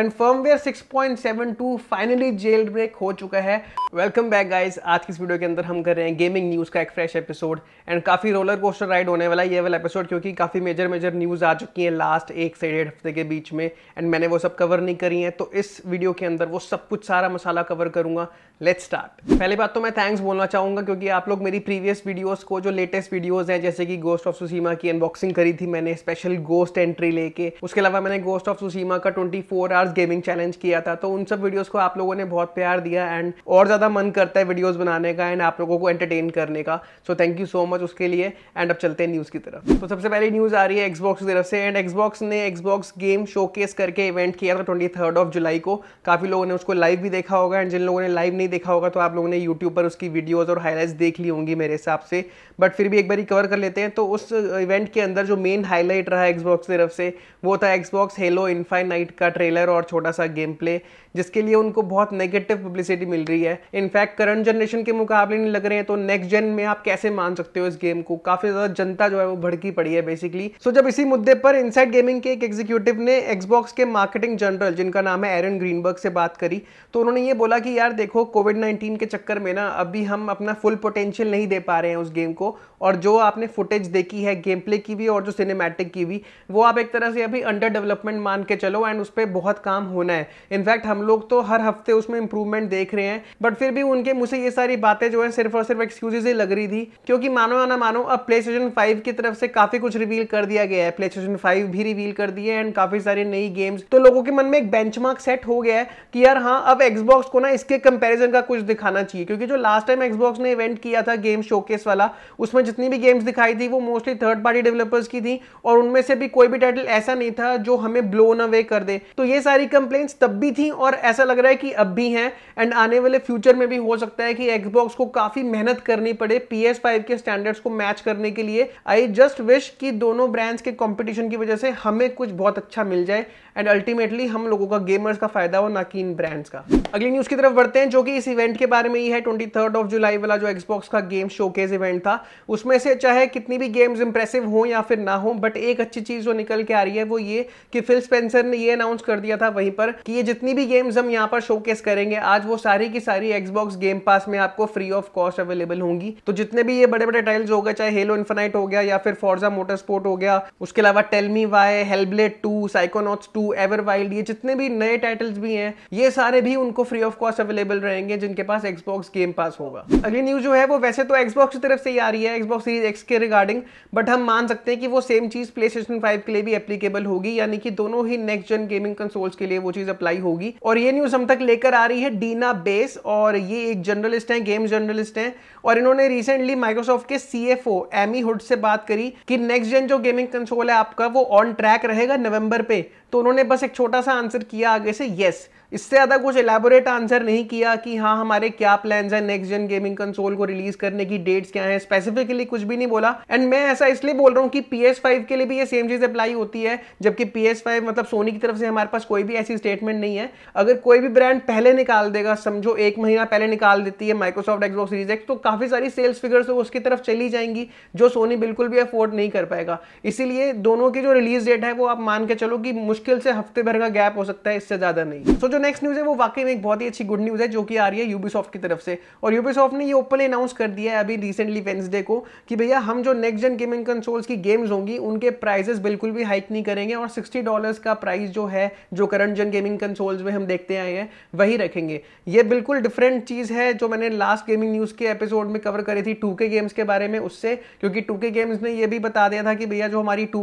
And firmware 6.72 finally jailbreak हो चुका है वेलकम बैक गाइस आज की इस वीडियो के अंदर हम कर रहे हैं गेमिंग न्यूज़ का एक फ्रेश एपिसोड एंड काफ़ी रोलर कोस्टर राइड होने वाला है ये वाला एपिसोड क्योंकि काफ़ी मेजर मेजर न्यूज़ आ चुकी हैं लास्ट एक से डेढ़ हफ्ते के बीच में एंड मैंने वो सब कवर नहीं करी है तो इस वीडियो के अंदर वो सब कुछ सारा मसाला कवर करूंगा लेट्स स्टार्ट पहली बात तो मैं थैंक्स बोलना चाहूँगा क्योंकि आप लोग मेरी प्रीवियस वीडियोस को जो लेटेस्ट वीडियोस हैं जैसे कि गोस्ट ऑफ सुसीमा की अनबॉक्सिंग करी थी मैंने स्पेशल गोस्ट एंट्री लेके उसके अलावा मैंने गोस्ट ऑफ सुसीमा का 24 फोर आवर्स गेमिंग चैलेंज किया था तो उन सब वीडियोज को आप लोगों ने बहुत प्यार दिया एंड और ज़्यादा मन करता है वीडियोज़ बनाने का एंड आप लोगों को एंटरटेन करने का so thank you so much उसके लिए एंड अब चलते हैं न्यूज़ की तरफ तो सबसे पहली न्यूज़ आ रही है एक्सबॉक्स की तरफ से एंड एक्सबॉक्स ने एक्सबॉक्स गेम शोकेस करके इवेंट किया था ट्वेंटी ऑफ जुलाई को काफ़ी लोगों ने उसको लाइव भी देखा होगा एंड जिन लोगों ने लाइव नहीं नहीं देखा होगा तो आप लोगों ने यूट्यूब पर उसकी वीडियोज और हाईलाइट्स देख ली होंगी मेरे हिसाब से बट फिर भी एक बार कवर कर लेते हैं तो उस इवेंट uh, के अंदर जो मेन हाईलाइट रहा एक्सबॉक्स की तरफ से वो था एक्सबॉक्स हेलो इनफाइनाइट का ट्रेलर और छोटा सा गेम प्ले जिसके लिए उनको बहुत नेगेटिव पब्लिसिटी मिल रही है इनफैक्ट करंट जनरेशन के मुकाबले नहीं लग रहे हैं तो नेक्स्ट जेन में आप कैसे मान सकते हो इस गेम को काफ़ी ज़्यादा जनता जो है वो भड़की पड़ी है बेसिकली सो so, जब इसी मुद्दे पर इनसाइड गेमिंग के एक एग्जीक्यूटिव ने एक्सबॉक्स के मार्केटिंग जनरल जिनका नाम है एरन ग्रीनबर्ग से बात करी तो उन्होंने ये बोला कि यार देखो कोविड नाइन्टीन के चक्कर में ना अभी हम अपना फुल पोटेंशियल नहीं दे पा रहे हैं उस गेम को और जो आपने फुटेज देखी है गेम प्ले की भी और जो सिनेमैटिक की भी वो आप एक तरह से अभी अंडर डेवलपमेंट मान के चलो एंड उस पर बहुत काम होना है इनफैक्ट हम लोग तो हर हफ्ते उसमें इंप्रूवमेंट देख रहे हैं बट फिर भी उनके मुझसे ये सारी बातें जो है सिर्फ और सिर्फ एक्सक्यूजेज ही लग रही थी क्योंकि मानो या ना मानो अब प्ले स्टेशन फाइव की तरफ से काफी कुछ रिवील कर दिया गया है प्ले स्टेशन फाइव भी रिवील कर दिए एंड काफी सारी नई गेम्स तो लोगों के मन में एक बेंच सेट हो गया है कि यार हाँ अब एक्सबॉक्स को ना इसके कंपेरिजन जनरेशन का कुछ दिखाना चाहिए क्योंकि जो लास्ट टाइम एक्सबॉक्स ने इवेंट किया था गेम शोकेस वाला उसमें जितनी भी गेम्स दिखाई थी वो मोस्टली थर्ड पार्टी डेवलपर्स की थी और उनमें से भी कोई भी टाइटल ऐसा नहीं था जो हमें ब्लोन अवे कर दे तो ये सारी कंप्लेंट्स तब भी थी और ऐसा लग रहा है कि अब भी हैं एंड आने वाले फ्यूचर में भी हो सकता है कि एक्सबॉक्स को काफी मेहनत करनी पड़े पी के स्टैंडर्ड्स को मैच करने के लिए आई जस्ट विश कि दोनों ब्रांड्स के कॉम्पिटिशन की वजह से हमें कुछ बहुत अच्छा मिल जाए एंड अल्टीमेटली हम लोगों का गेमर्स का फायदा हो ना कि इन ब्रांड्स का अगली न्यूज की तरफ बढ़ते हैं जो कि इस इवेंट के बारे में ही है ट्वेंटी थर्ड ऑफ जुलाई वाला जो एक्सबॉक्स का गेम शोकेस इवेंट था उसमें से चाहे अच्छा कितनी भी गेम्स इंप्रेसिव हो या फिर ना हो बट एक अच्छी चीज जो निकल के आ रही है वो ये कि फिल स्पेंसर ने ये अनाउंस कर दिया था वहीं पर कि ये जितनी भी गेम्स हम यहाँ पर शोकेस करेंगे आज वो सारी की सारी एक्सबॉक्स गेम पास में आपको फ्री ऑफ कॉस्ट अवेलेबल होंगी तो जितने भी ये बड़े बड़े टाइल्स हो गए चाहे हेलो इन्फेनाइट हो गया या फिर फॉर्जा मोटर स्पोर्ट हो गया उसके अलावा tell me why Hellblade two Psychonauts two Everwild ये जितने भी नए टाइटल्स भी हैं ये सारे भी उनको फ्री ऑफ कॉस्ट अवेलेबल रहेंगे जाएंगे जिनके पास एक्सबॉक्स गेम पास होगा अगली न्यूज जो है वो वैसे तो एक्सबॉक्स की तरफ से ही आ रही है एक्सबॉक्स सीरीज एक्स के रिगार्डिंग बट हम मान सकते हैं कि वो सेम चीज प्ले स्टेशन फाइव के लिए भी एप्लीकेबल होगी यानी कि दोनों ही नेक्स्ट जन गेमिंग कंसोल्स के लिए वो चीज अप्लाई होगी और ये न्यूज हम तक लेकर आ रही है डीना बेस और ये एक जर्नलिस्ट है गेम जर्नलिस्ट है और इन्होंने रिसेंटली माइक्रोसॉफ्ट के C F O Amy Hood से बात करी कि नेक्स्ट जन जो गेमिंग कंसोल है आपका वो ऑन ट्रैक रहेगा नवंबर पे तो उन्होंने बस एक छोटा सा आंसर किया आगे से यस yes. इससे ज़्यादा कुछ एलेबोरेट आंसर नहीं किया कि हाँ हमारे क्या प्लान्स हैं नेक्स्ट जन गेमिंग कंसोल को रिलीज करने की डेट्स क्या है स्पेसिफिकली कुछ भी नहीं बोला एंड मैं ऐसा इसलिए बोल रहा हूँ कि पी के लिए भी ये सेम चीज़ अप्लाई होती है जबकि पी मतलब सोनी की तरफ से हमारे पास कोई भी ऐसी स्टेटमेंट नहीं है अगर कोई भी ब्रांड पहले निकाल देगा समझो एक महीना पहले निकाल देती है माइक्रोसॉफ्ट एक्सबॉक्स सीरीज एक्स तो काफ़ी सारी सेल्स फिगर्स तो उसकी तरफ चली जाएंगी जो सोनी बिल्कुल भी अफोर्ड नहीं कर पाएगा इसीलिए दोनों की जो रिलीज डेट है वो आप मान के चलो कि मुश्किल से हफ्ते भर का गैप हो सकता है इससे ज़्यादा नहीं सो so, जो नेक्स्ट न्यूज़ है वो वाकई में एक बहुत ही अच्छी गुड न्यूज़ है जो कि आ रही है यूबीसॉफ्ट की तरफ से और यूबीसॉफ्ट ने ये ओपनली अनाउंस कर दिया है अभी रिसेंटली वेंसडे को कि भैया हम जो नेक्स्ट जन गेमिंग कंसोल्स की गेम्स होंगी उनके प्राइजेस बिल्कुल भी हाइक नहीं करेंगे और सिक्सटी डॉलर्स का प्राइस जो है जो करंट जन गेमिंग कंसोल्स में हम देखते आए हैं वही रखेंगे ये बिल्कुल डिफरेंट चीज़ है जो मैंने लास्ट गेमिंग न्यूज़ के एपिसोड में कवर करी थी टू गेम्स के बारे में उससे क्योंकि टू गेम्स ने यह भी बता दिया था कि भैया जो हमारी टू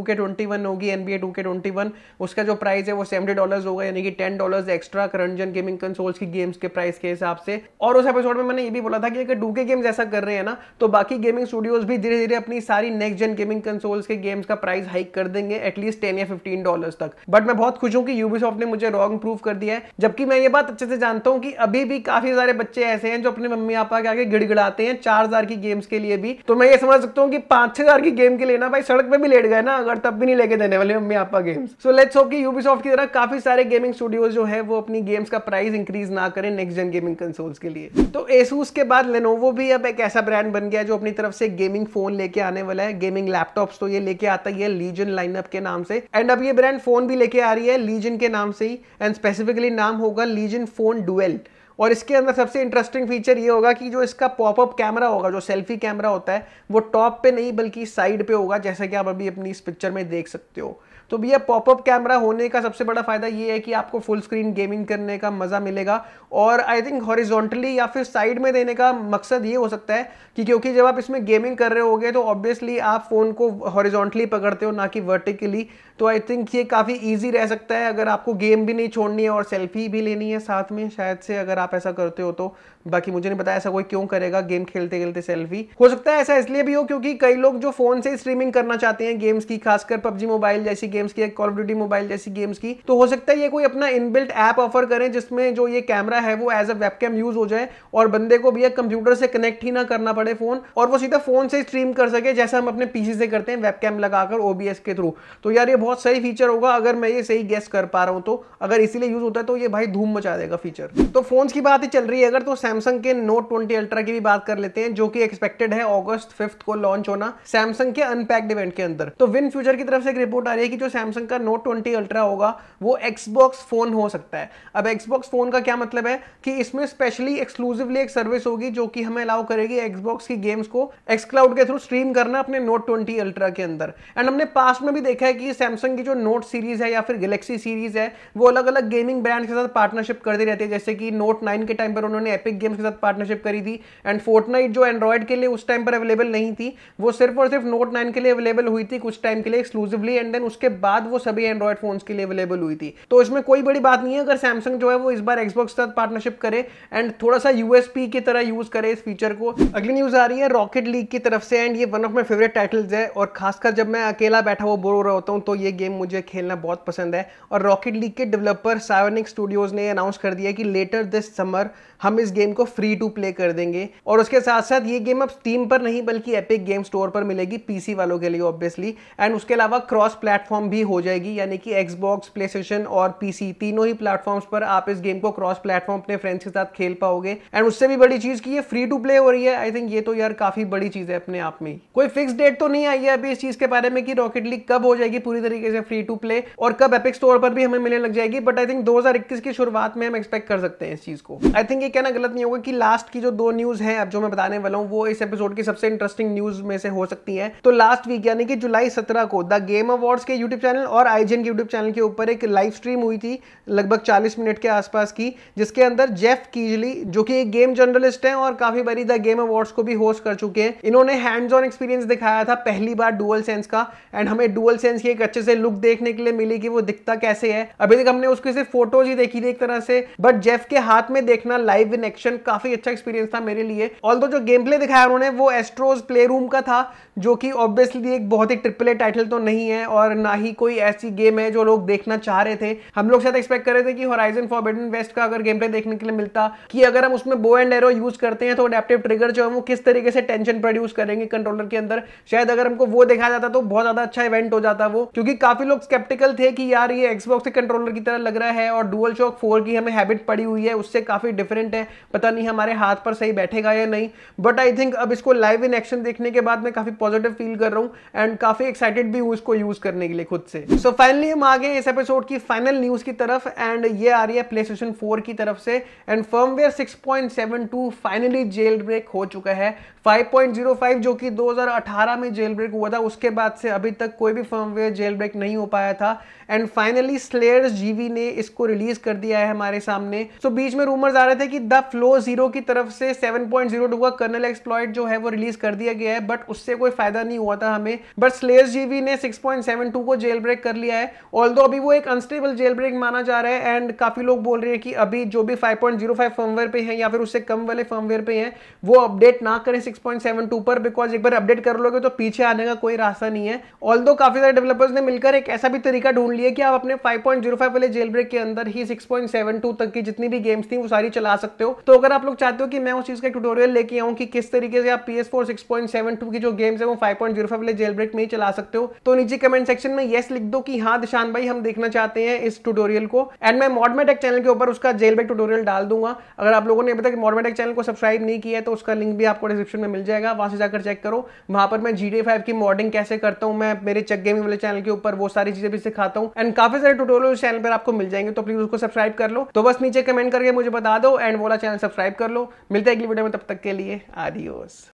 होगी एन बी उसका जो प्राइस है वो सेवेंटी डॉलर होगा यानी कि ten dollar extra current gen gaming consoles की गेम्स के प्राइस के हिसाब से और उस एपिसोड में मैंने ये भी बोला था कि अगर डूके गेम्स ऐसा कर रहे हैं ना तो बाकी गेमिंग स्टूडियोज भी धीरे धीरे अपनी सारी नेक्स्ट जन गेमिंग कंसोल्स के गेम्स का प्राइस हाइक कर देंगे एटलीस्ट टेन या फिफ्टीन डॉलर तक बट मैं बहुत खुश हूँ कि यूबीसॉफ्ट ने मुझे रॉन्ग प्रूव कर दिया है जबकि मैं ये बात अच्छे से जानता हूँ कि अभी भी काफी सारे बच्चे ऐसे हैं जो अपने मम्मी पापा के आगे गिड़गिड़ाते हैं चार हजार की गेम्स के लिए भी तो मैं ये समझ सकता हूँ कि पांच छह हजार की गेम के लिए ना भाई सड़क पे भी लेट गए ना अगर तब भी नहीं लेके देने वाले mummy papa games so let's hope कि यूबीसॉफ्ट की तरह काफी सारे गेमिंग स्टूडियोज जो है वो अपनी अपनी गेम्स का प्राइस इंक्रीज ना करें नेक्स्ट जन गेमिंग कंसोल्स के लिए तो एसूस के बाद लेनोवो भी अब एक ऐसा ब्रांड बन गया जो अपनी तरफ से गेमिंग फोन लेके आने वाला है गेमिंग लैपटॉप्स तो ये लेके आता ही है लीजन लाइनअप के नाम से एंड अब ये ब्रांड फोन भी लेके आ रही है लीजन के नाम से ही एंड स्पेसिफिकली नाम होगा लीजन फोन डुएल और इसके अंदर सबसे इंटरेस्टिंग फीचर ये होगा कि जो इसका पॉपअप कैमरा होगा जो सेल्फी कैमरा होता है वो टॉप पे नहीं बल्कि साइड पे होगा जैसा कि आप अभी अपनी इस पिक्चर में देख सकते हो तो भैया पॉपअप कैमरा होने का सबसे बड़ा फायदा ये है कि आपको फुल स्क्रीन गेमिंग करने का मज़ा मिलेगा और आई थिंक हॉरिजॉन्टली या फिर साइड में देने का मकसद ये हो सकता है कि क्योंकि जब आप इसमें गेमिंग कर रहे हो तो ऑब्वियसली आप फ़ोन को हॉरिजॉन्टली पकड़ते हो ना कि वर्टिकली तो आई थिंक ये काफ़ी ईजी रह सकता है अगर आपको गेम भी नहीं छोड़नी है और सेल्फी भी लेनी है साथ में शायद से अगर आप ऐसा करते हो तो बाकी मुझे नहीं पता ऐसा कोई क्यों करेगा गेम खेलते खेलते सेल्फी हो सकता है ऐसा इसलिए भी हो क्योंकि कई लोग जो फोन से स्ट्रीमिंग करना चाहते हैं गेम्स की खासकर पबजी मोबाइल जैसी गेम्स की कॉल ऑफ ड्यूटी मोबाइल जैसी गेम्स की तो हो सकता है ये कोई अपना इनबिल्ट ऐप ऑफर करें जिसमें जो ये कैमरा है वो एज अ वेबकैम यूज हो जाए और बंदे को भैया कंप्यूटर से कनेक्ट ही ना करना पड़े फोन और वो सीधा फोन से स्ट्रीम कर सके जैसा हम अपने पीसी से करते हैं वेबकैम लगाकर ओबीएस के थ्रू तो यार ये बहुत सही फीचर होगा अगर मैं ये सही गेस कर पा रहा हूँ तो अगर इसीलिए यूज होता है तो ये भाई धूम मचा देगा फीचर तो फोन की बात ही चल रही है अगर तो सैमसंग सैमसंग के नोट ट्वेंटी अल्ट्रा की भी बात कर लेते हैं जो कि एक्सपेक्टेड है ऑगस्ट फिफ्थ को लॉन्च होना सैमसंग के अनपैक्ड इवेंट के अंदर तो विन फ्यूचर की तरफ से एक रिपोर्ट आ रही है कि जो सैमसंग का नोट ट्वेंटी अल्ट्रा होगा वो एक्सबॉक्स फोन हो सकता है अब एक्सबॉक्स फोन का क्या मतलब है कि इसमें स्पेशली एक्सक्लूसिवली एक सर्विस होगी जो कि हमें अलाउ करेगी एक्सबॉक्स की गेम्स को एक्स क्लाउड के थ्रू स्ट्रीम करना अपने नोट ट्वेंटी अल्ट्रा के अंदर एंड हमने पास्ट में भी देखा है कि सैमसंग की जो नोट सीरीज है या फिर गैलेक्सी सीरीज है वो अलग अलग गेमिंग ब्रांड के साथ पार्टनरशिप करती रहती है जैसे कि नोट नाइन के टाइम पर उन्होंने एपिक गेम्स के साथ पार्टनरशिप करी थी एंड फोर्टनाइट जो एंड्रॉयड के लिए उस टाइम पर अवेलेबल नहीं थी वो सिर्फ और सिर्फ नोट नाइन के लिए अवेलेबल हुई थी कुछ टाइम के लिए एक्सक्लूसिवली एंड देन उसके बाद वो सभी एंड्रॉयड फोन के लिए अवेलेबल हुई थी तो इसमें कोई बड़ी बात नहीं है अगर सैमसंग जो है वो इस बार एक्सबॉक्स के साथ पार्टनरशिप करे एंड थोड़ा सा यूएसपी की तरह यूज करे इस फीचर को अगली न्यूज आ रही है रॉकेट लीग की तरफ से एंड ये one of my favourite titles है और खासकर जब मैं अकेला बैठा हुआ बोर हो रहा होता हूँ तो ये गेम मुझे खेलना बहुत पसंद है और रॉकेट लीग के डेवलपर सायोनिक स्टूडियोज ने अनाउंस कर दिया कि लेटर दिस समर हम इस गेम इनको फ्री टू प्ले कर देंगे और उसके साथ साथ ये गेम अब स्टीम पर नहीं बल्कि एपिक गेम स्टोर पर मिलेगी पीसी वालों के लिए ऑब्वियसली एंड उसके अलावा क्रॉस प्लेटफॉर्म भी हो जाएगी यानी कि एक्सबॉक्स प्ले और पीसी तीनों ही प्लेटफॉर्म्स पर आप इस गेम को क्रॉस प्लेटफॉर्म अपने फ्रेंड्स के साथ खेल पाओगे एंड उससे भी बड़ी चीज़ की ये फ्री टू प्ले हो रही है आई थिंक ये तो यार काफ़ी बड़ी चीज़ है अपने आप में कोई फिक्स डेट तो नहीं आई है अभी इस चीज़ के बारे में कि रॉकेट लीग कब हो जाएगी पूरी तरीके से फ्री टू प्ले और कब एपिक स्टोर पर भी हमें मिलने लग जाएगी बट आई थिंक दो की शुरुआत में हम एक्सपेक्ट कर सकते हैं इस चीज़ को आई थिंक ये कहना गलत नहीं होगा कि लास्ट की जो दो न्यूज है अब जो मैं बताने वाला हूँ वो इस एपिसोड की सबसे इंटरेस्टिंग न्यूज में से हो सकती है तो लास्ट वीक यानी कि जुलाई सत्रह को द गेम अवार्ड्स के यूट्यूब चैनल और आईजीएन के यूट्यूब चैनल के ऊपर एक लाइव स्ट्रीम हुई थी लगभग चालीस मिनट के आसपास की जिसके अंदर जेफ कीजली जो कि एक गेम जर्नलिस्ट है और काफी बारी द गेम अवार्ड्स को भी होस्ट कर चुके हैं इन्होंने हैंड्स ऑन एक्सपीरियंस दिखाया था पहली बार डुअल सेंस का एंड हमें डुअल सेंस की एक अच्छे से लुक देखने के लिए मिली कि वो दिखता कैसे है अभी तक हमने उसके सिर्फ फोटोज ही देखी थी एक तरह से बट जेफ के हाथ में देखना लाइव इन एक्शन सेक्शन काफी अच्छा एक्सपीरियंस था मेरे लिए ऑल जो गेम प्ले दिखाया उन्होंने वो एस्ट्रोज प्ले रूम का था जो कि ऑब्वियसली एक बहुत ही ट्रिपल ए टाइटल तो नहीं है और ना ही कोई ऐसी गेम है जो लोग देखना चाह रहे थे हम लोग शायद एक्सपेक्ट कर रहे थे कि होराइजन फॉरबिडन वेस्ट का अगर गेम प्ले देखने के लिए मिलता कि अगर हम उसमें बो एंड एरो यूज करते हैं तो अडेप्टिव ट्रिगर जो है वो किस तरीके से टेंशन प्रोड्यूस करेंगे कंट्रोलर के अंदर शायद अगर हमको वो देखा जाता तो बहुत ज्यादा अच्छा इवेंट हो जाता वो क्योंकि काफी लोग स्केप्टिकल थे कि यार ये एक्सबॉक्स के कंट्रोलर की तरह लग रहा है और डुअल शॉक फोर की हमें हैबिट पड़ी हुई है उससे काफी डिफरेंट है पता नहीं हमारे हाथ पर सही बैठेगा या नहीं बट आई थिंक अब इसको लाइव इन एक्शन देखने के बाद मैं काफ़ी पॉजिटिव फील कर रहा हूँ एंड काफ़ी एक्साइटेड भी हूँ इसको यूज़ करने के लिए खुद से सो फाइनली हम आगे इस एपिसोड की फाइनल न्यूज़ की तरफ एंड ये आ रही है प्ले स्टेशन फोर की तरफ से and firmware six point seven two finally jailbreak हो चुका है फाइव पॉइंट जीरो फाइव जो कि दो हज़ार अठारह में जेल ब्रेक हुआ था उसके बाद से अभी तक कोई भी वेयर जेल ब्रेक नहीं हो पाया था एंड फाइनली स्लेयर्स जीवी ने इसको रिलीज कर दिया है हमारे सामने सो so, बीच में रूमर्स आ रहे थे कि द फ्लो रो जीरो की तरफ से 7.02 का कर्नल एक्सप्लॉयट जो है वो रिलीज कर दिया गया है बट उससे कोई फायदा नहीं हुआ था हमें बट स्लेस जीवी ने 6.72 को जेल ब्रेक कर लिया है ऑल्दो अभी वो एक अनस्टेबल जेल ब्रेक माना जा रहा है एंड काफी लोग बोल रहे हैं कि अभी जो भी 5.05 फर्मवेयर पे है या फिर उससे कम वाले फर्मवेयर पे है वो अपडेट ना करें 6.72 पर बिकॉज एक बार अपडेट कर लोगे तो पीछे आने का कोई रास्ता नहीं है ऑल्दो काफी सारे डेवलपर्स ने मिलकर एक ऐसा भी तरीका ढूंढ लिया कि आप अपने फाइव वाले जेल ब्रेक के अंदर ही 6.72 तक की जितनी भी गेम्स थी वो सारी चला सकते हो तो अगर आप लोग चाहते हो कि मैं उस चीज़ का ट्यूटोरियल लेके आऊँ कि किस तरीके से आप P S four six point seven two की जो गेम्स है वो फाइव पॉइंट जीरो फाइव वाले जेल ब्रेक में ही चला सकते हो तो नीचे कमेंट सेक्शन में येस लिख दो कि हाँ दिशान भाई हम देखना चाहते हैं इस ट्यूटोरियल को एंड मैं मॉडमेटेक चैनल के ऊपर उसका जेल ब्रेक ट्यूटोरियल डाल दूंगा अगर आप लोगों ने अभी तक मॉडमेटेक चैनल को सब्सक्राइब नहीं किया है तो उसका लिंक भी आपको डिस्क्रिप्शन में मिल जाएगा वहां से जाकर चेक करो वहां पर मैं जी डी फाइव की मॉडिंग कैसे करता हूँ मैं मेरे चेक गेमिंग वाले चैनल के ऊपर वो सारी चीज़ें भी सिखाता हूँ एंड काफी सारे ट्यूटोरियल चैनल पर आपको मिल जाएंगे तो प्लीज उसको सब्सक्राइब कर लो तो बस नीचे कमेंट करके मुझे बता दो एंड बोला चैनल सब्सक्राइब कर लो मिलते हैं अगली वीडियो में तब तक के लिए आदिओस